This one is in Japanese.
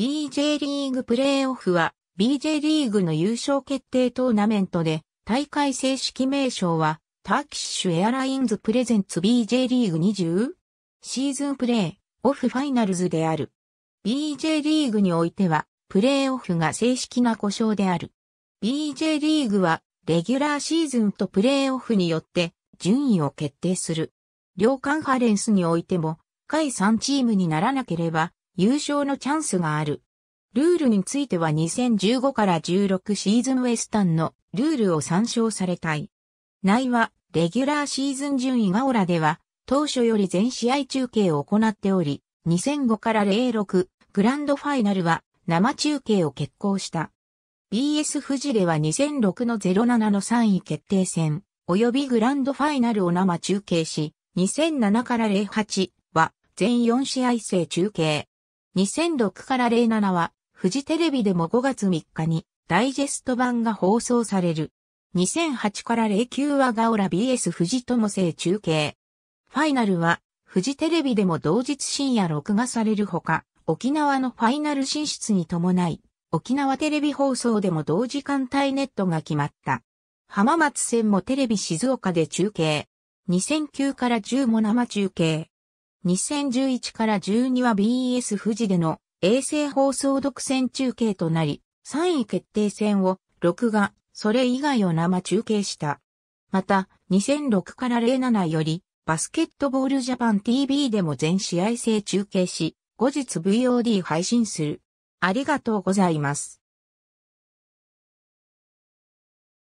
BJ リーグプレーオフは BJ リーグの優勝決定トーナメントで大会正式名称はターキッシュエアラインズプレゼンツ BJ リーグ20シーズンプレーオフファイナルズである。BJ リーグにおいてはプレーオフが正式な故障である。BJ リーグはレギュラーシーズンとプレーオフによって順位を決定する。両カンファレンスにおいても下位3チームにならなければ優勝のチャンスがある。ルールについては2015から16シーズンウエスタンのルールを参照されたい。内は、レギュラーシーズン順位がオラでは、当初より全試合中継を行っており、2005から06、グランドファイナルは生中継を決行した。BS 富士では2006の07の3位決定戦、及びグランドファイナルを生中継し、2007から08は全4試合制中継。2006から07は、フジテレビでも5月3日に、ダイジェスト版が放送される。2008から09はガオラ BS 富士友製中継。ファイナルは、フジテレビでも同日深夜録画されるほか、沖縄のファイナル進出に伴い、沖縄テレビ放送でも同時間帯ネットが決まった。浜松線もテレビ静岡で中継。2009から10も生中継。2011から12は BS 富士での衛星放送独占中継となり、3位決定戦を録画、それ以外を生中継した。また、2006から07より、バスケットボールジャパン TV でも全試合制中継し、後日 VOD 配信する。ありがとうございます。